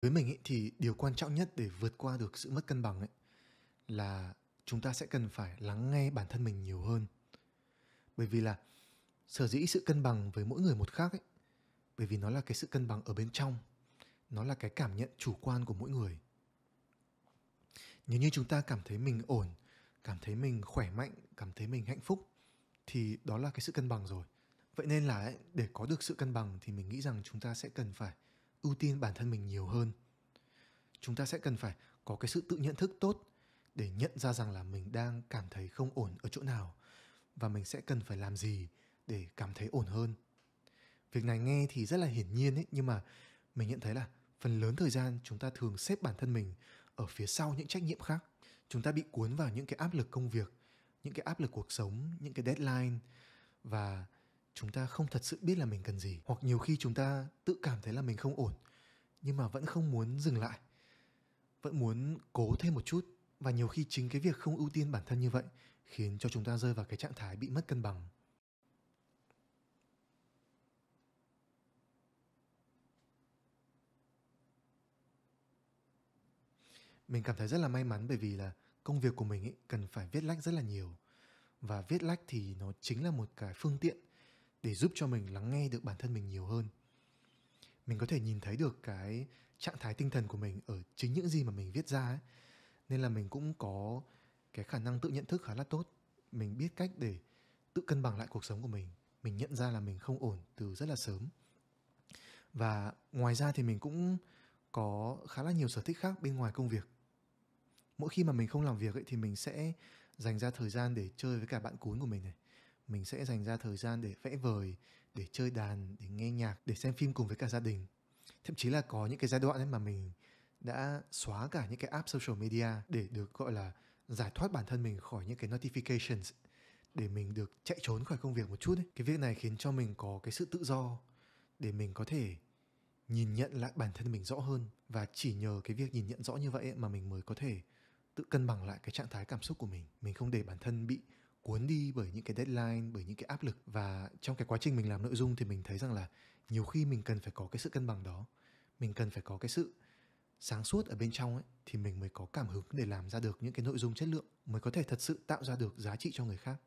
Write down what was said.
với mình ấy, thì điều quan trọng nhất để vượt qua được sự mất cân bằng ấy là chúng ta sẽ cần phải lắng nghe bản thân mình nhiều hơn bởi vì là sở dĩ sự cân bằng với mỗi người một khác ấy bởi vì nó là cái sự cân bằng ở bên trong nó là cái cảm nhận chủ quan của mỗi người nếu như chúng ta cảm thấy mình ổn cảm thấy mình khỏe mạnh cảm thấy mình hạnh phúc thì đó là cái sự cân bằng rồi vậy nên là ấy, để có được sự cân bằng thì mình nghĩ rằng chúng ta sẽ cần phải ưu tiên bản thân mình nhiều hơn chúng ta sẽ cần phải có cái sự tự nhận thức tốt để nhận ra rằng là mình đang cảm thấy không ổn ở chỗ nào và mình sẽ cần phải làm gì để cảm thấy ổn hơn việc này nghe thì rất là hiển nhiên ấy nhưng mà mình nhận thấy là phần lớn thời gian chúng ta thường xếp bản thân mình ở phía sau những trách nhiệm khác chúng ta bị cuốn vào những cái áp lực công việc những cái áp lực cuộc sống những cái deadline và chúng ta không thật sự biết là mình cần gì hoặc nhiều khi chúng ta tự cảm thấy là mình không ổn nhưng mà vẫn không muốn dừng lại vẫn muốn cố thêm một chút và nhiều khi chính cái việc không ưu tiên bản thân như vậy khiến cho chúng ta rơi vào cái trạng thái bị mất cân bằng mình cảm thấy rất là may mắn bởi vì là công việc của mình ấy cần phải viết lách rất là nhiều và viết lách thì nó chính là một cái phương tiện để giúp cho mình lắng nghe được bản thân mình nhiều hơn mình có thể nhìn thấy được cái trạng thái tinh thần của mình ở chính những gì mà mình viết ra ấy nên là mình cũng có cái khả năng tự nhận thức khá là tốt mình biết cách để tự cân bằng lại cuộc sống của mình mình nhận ra là mình không ổn từ rất là sớm và ngoài ra thì mình cũng có khá là nhiều sở thích khác bên ngoài công việc mỗi khi mà mình không làm việc ấy thì mình sẽ dành ra thời gian để chơi với cả bạn cún của mình này mình sẽ dành ra thời gian để vẽ vời để chơi đàn để nghe nhạc để xem phim cùng với cả gia đình thậm chí là có những cái giai đoạn ấy mà mình đã xóa cả những cái app social media để được gọi là giải thoát bản thân mình khỏi những cái notifications để mình được chạy trốn khỏi công việc một chút ấy. cái việc này khiến cho mình có cái sự tự do để mình có thể nhìn nhận lại bản thân mình rõ hơn và chỉ nhờ cái việc nhìn nhận rõ như vậy mà mình mới có thể tự cân bằng lại cái trạng thái cảm xúc của mình mình không để bản thân bị cuốn đi bởi những cái deadline bởi những cái áp lực và trong cái quá trình mình làm nội dung thì mình thấy rằng là nhiều khi mình cần phải có cái sự cân bằng đó mình cần phải có cái sự sáng suốt ở bên trong ấy thì mình mới có cảm hứng để làm ra được những cái nội dung chất lượng mới có thể thật sự tạo ra được giá trị cho người khác